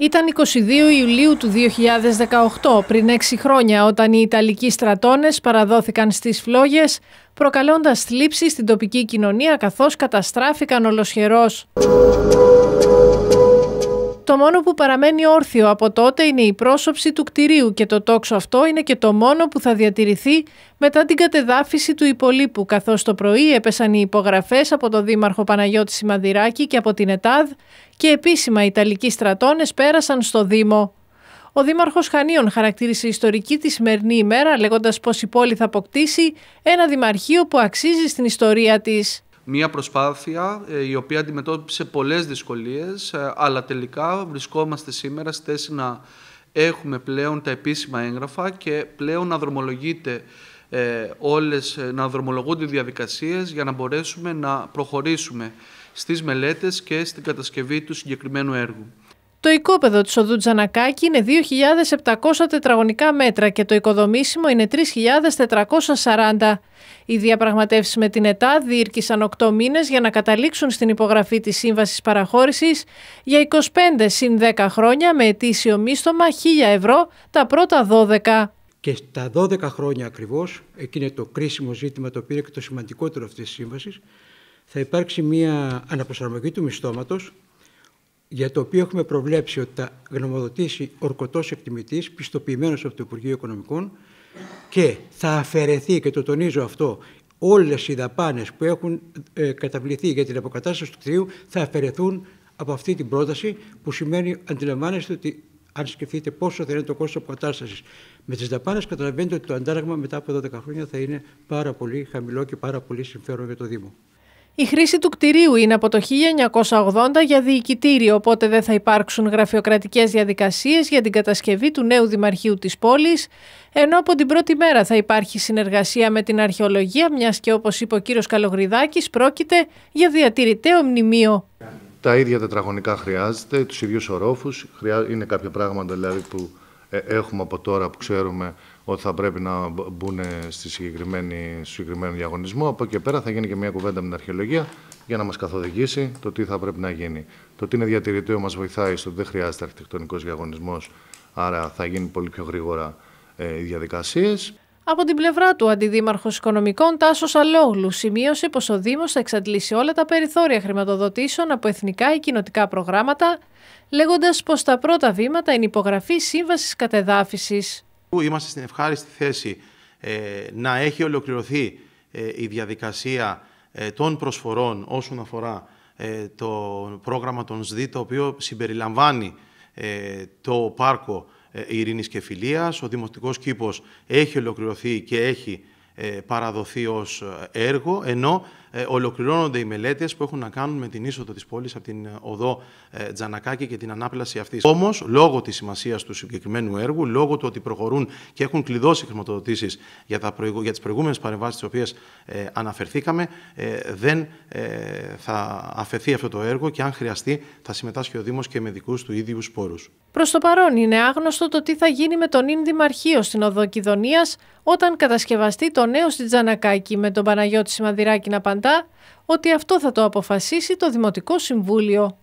Ήταν 22 Ιουλίου του 2018, πριν 6 χρόνια, όταν οι Ιταλικοί στρατώνες παραδόθηκαν στις φλόγες, προκαλώντας θλίψη στην τοπική κοινωνία καθώς καταστράφηκαν ολοσχερός. Το μόνο που παραμένει όρθιο από τότε είναι η πρόσωψη του κτηρίου και το τόξο αυτό είναι και το μόνο που θα διατηρηθεί μετά την κατεδάφιση του υπολείπου, καθώς το πρωί έπεσαν οι υπογραφές από τον Δήμαρχο Παναγιώτη Σιμανδηράκη και από την ΕΤΑΔ και επίσημα οι Ιταλικοί στρατώνες πέρασαν στο Δήμο. Ο Δήμαρχος Χανίων χαρακτήρισε ιστορική τη σημερινή ημέρα, λέγοντας πως η πόλη θα αποκτήσει ένα δημαρχείο που αξίζει στην ιστορία της. Μία προσπάθεια ε, η οποία αντιμετώπισε πολλές δυσκολίες, ε, αλλά τελικά βρισκόμαστε σήμερα στη θέση να έχουμε πλέον τα επίσημα έγγραφα και πλέον να δρομολογείται ε, όλες, να δρομολογούνται οι διαδικασίες για να μπορέσουμε να προχωρήσουμε στις μελέτες και στην κατασκευή του συγκεκριμένου έργου. Το οικόπεδο της οδού Τζανακάκη είναι 2.700 τετραγωνικά μέτρα και το οικοδομήσιμο είναι 3.440. Οι διαπραγματεύσεις με την ΕΤΑ διήρκησαν 8 μήνες για να καταλήξουν στην υπογραφή της Σύμβασης Παραχώρησης για 25 συν 10 χρόνια με ετήσιο μίστομα 1.000 ευρώ τα πρώτα 12. Και στα 12 χρόνια ακριβώς, εκεί είναι το κρίσιμο ζήτημα το οποίο είναι και το σημαντικότερο αυτής της σύμβασης, θα υπάρξει μια αναπροσαρμογή του μισθώματος για το οποίο έχουμε προβλέψει ότι θα γνωμοδοτήσει ορκωτός εκτιμήτη, πιστοποιημένος από το Υπουργείο Οικονομικών και θα αφαιρεθεί, και το τονίζω αυτό, όλες οι δαπάνες που έχουν ε, καταβληθεί για την αποκατάσταση του κτηρίου θα αφαιρεθούν από αυτή την πρόταση που σημαίνει, αντιλαμβάνεστε ότι αν σκεφτείτε πόσο θα είναι το κόστος αποκατάστασης με τις δαπάνες, καταλαβαίνετε ότι το αντάλλαγμα μετά από 12 χρόνια θα είναι πάρα πολύ χαμηλό και πάρα πολύ συμφέρον για το Δήμο. Η χρήση του κτηρίου είναι από το 1980 για διοικητήριο, οπότε δεν θα υπάρξουν γραφειοκρατικές διαδικασίες για την κατασκευή του νέου Δημαρχείου της πόλης, ενώ από την πρώτη μέρα θα υπάρχει συνεργασία με την αρχαιολογία, μιας και όπως είπε ο κύριος Καλογριδάκης, πρόκειται για διατηρητέο μνημείο. Τα ίδια τετραγωνικά χρειάζεται, τους ίδιους ορόφους, είναι κάποια πράγματα δηλαδή που ε, έχουμε από τώρα που ξέρουμε ότι θα πρέπει να μπουν στη στο συγκεκριμένο διαγωνισμό. Από εκεί πέρα θα γίνει και μια κουβέντα με την αρχαιολογία για να μας καθοδηγήσει το τι θα πρέπει να γίνει. Το τι είναι διατηρητέο μας βοηθάει στο ότι δεν χρειάζεται αρχιτεκτονικός διαγωνισμός, άρα θα γίνει πολύ πιο γρήγορα ε, οι διαδικασίες. Από την πλευρά του, ο Αντιδήμαρχος Οικονομικών Τάσος Αλόγλου σημείωσε πως ο Δήμος θα εξαντλήσει όλα τα περιθώρια χρηματοδοτήσεων από εθνικά ή κοινοτικά προγράμματα, λέγοντας πως τα πρώτα βήματα είναι υπογραφή σύμβασης κατεδάφισης. Είμαστε στην ευχάριστη θέση ε, να έχει ολοκληρωθεί ε, η διαδικασία ε, των προσφορών όσον αφορά το πρόγραμμα των ΣΔΙ, το οποίο συμπεριλαμβάνει το πάρκο ε, Ειρηνή και φιλίας, Ο Δημοτικός κήπος έχει ολοκληρωθεί και έχει ε, παραδοθεί ως ε, έργο, ενώ ε, ολοκληρώνονται οι μελέτες που έχουν να κάνουν με την είσοδο της πόλης από την ε, οδό ε, Τζανακάκη και την ανάπλαση αυτής. Όμως, λόγω της σημασίας του συγκεκριμένου έργου, λόγω του ότι προχωρούν και έχουν κλειδώσει χρηματοδοτήσεις για, προηγου... για τις προηγούμενες παρεμβάσεις τις οποίες αναφερθήκαμε, δεν θα αφαιθεί αυτό το έργο και αν χρειαστεί θα συμμετάσχει ο Δήμος και με δικούς του ίδιους πόρου. Προς το παρόν, είναι άγνωστο το τι θα γίνει με τον ίν Δημαρχείο στην Οδό όταν κατασκευαστεί το νέο στην Τζανακάκη με τον Παναγιώτη Σημαδηράκη να ότι αυτό θα το αποφασίσει το Δημοτικό Συμβούλιο.